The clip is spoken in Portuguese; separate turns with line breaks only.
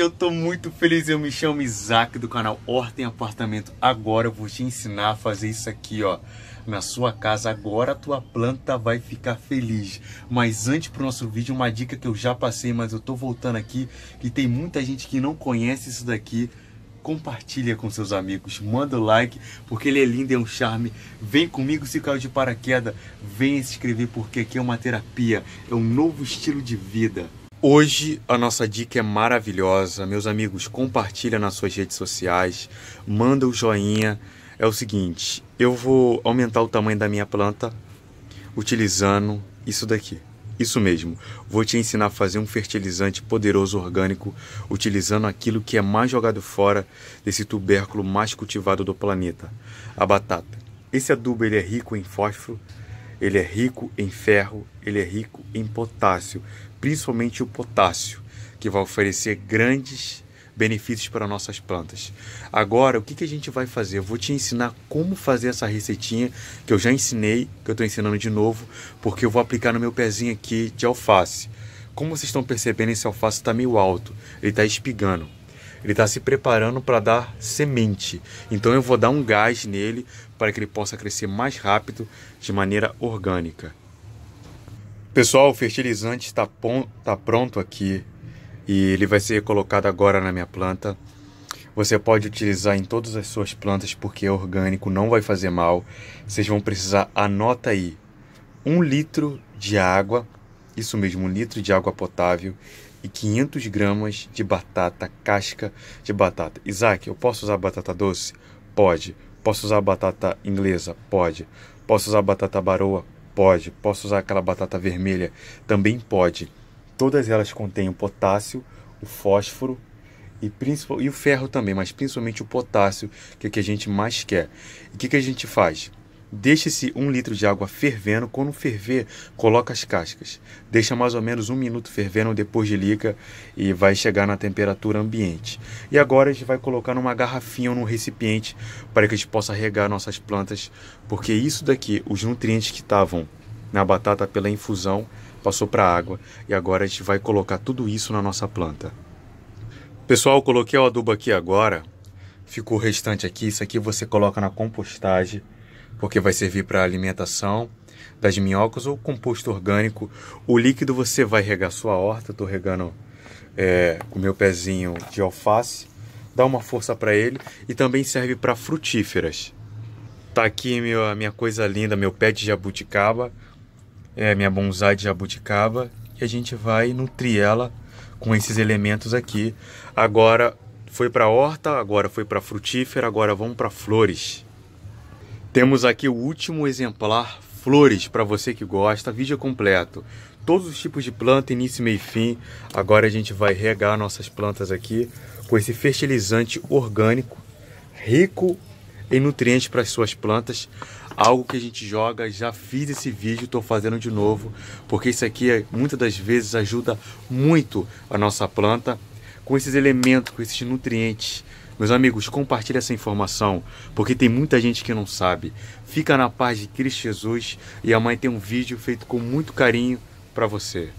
Eu tô muito feliz, eu me chamo Isaac do canal Horta em Apartamento. Agora eu vou te ensinar a fazer isso aqui, ó. Na sua casa, agora a tua planta vai ficar feliz. Mas antes pro nosso vídeo, uma dica que eu já passei, mas eu tô voltando aqui, que tem muita gente que não conhece isso daqui. Compartilha com seus amigos, manda o like, porque ele é lindo, é um charme. Vem comigo se caiu de paraquedas, Vem se inscrever, porque aqui é uma terapia, é um novo estilo de vida. Hoje a nossa dica é maravilhosa. Meus amigos, compartilha nas suas redes sociais, manda o um joinha. É o seguinte, eu vou aumentar o tamanho da minha planta utilizando isso daqui. Isso mesmo, vou te ensinar a fazer um fertilizante poderoso orgânico utilizando aquilo que é mais jogado fora desse tubérculo mais cultivado do planeta, a batata. Esse adubo ele é rico em fósforo, ele é rico em ferro, ele é rico em potássio, principalmente o potássio, que vai oferecer grandes benefícios para nossas plantas. Agora, o que, que a gente vai fazer? Eu vou te ensinar como fazer essa receitinha que eu já ensinei, que eu estou ensinando de novo, porque eu vou aplicar no meu pezinho aqui de alface. Como vocês estão percebendo, esse alface está meio alto, ele está espigando. Ele está se preparando para dar semente. Então eu vou dar um gás nele para que ele possa crescer mais rápido de maneira orgânica. Pessoal, o fertilizante está tá pronto aqui e ele vai ser colocado agora na minha planta. Você pode utilizar em todas as suas plantas porque é orgânico, não vai fazer mal. Vocês vão precisar, anota aí, um litro de água, isso mesmo, um litro de água potável, e 500 gramas de batata casca de batata. Isaac, eu posso usar batata doce? Pode. Posso usar batata inglesa? Pode. Posso usar batata baroa? Pode. Posso usar aquela batata vermelha? Também pode. Todas elas contêm o potássio, o fósforo e, e o ferro também, mas principalmente o potássio, que é o que a gente mais quer. E o que, que a gente faz? Deixe-se um litro de água fervendo. Quando ferver, coloca as cascas. Deixa mais ou menos um minuto fervendo, depois liga e vai chegar na temperatura ambiente. E agora a gente vai colocar numa garrafinha ou num recipiente para que a gente possa regar nossas plantas, porque isso daqui, os nutrientes que estavam na batata pela infusão, passou para a água e agora a gente vai colocar tudo isso na nossa planta. Pessoal, coloquei o adubo aqui agora. Ficou o restante aqui. Isso aqui você coloca na compostagem porque vai servir para alimentação das minhocas ou composto orgânico. O líquido você vai regar sua horta, estou regando é, o meu pezinho de alface, dá uma força para ele e também serve para frutíferas. Tá aqui meu, minha coisa linda, meu pé de jabuticaba, é, minha bonsai de jabuticaba e a gente vai nutrir ela com esses elementos aqui. Agora foi para horta, agora foi para frutífera, agora vamos para flores. Temos aqui o último exemplar flores para você que gosta, vídeo completo. Todos os tipos de planta, início, meio e fim. Agora a gente vai regar nossas plantas aqui com esse fertilizante orgânico, rico em nutrientes para as suas plantas. Algo que a gente joga, já fiz esse vídeo, estou fazendo de novo, porque isso aqui muitas das vezes ajuda muito a nossa planta com esses elementos, com esses nutrientes meus amigos, compartilhe essa informação, porque tem muita gente que não sabe. Fica na paz de Cristo Jesus e a mãe tem um vídeo feito com muito carinho para você.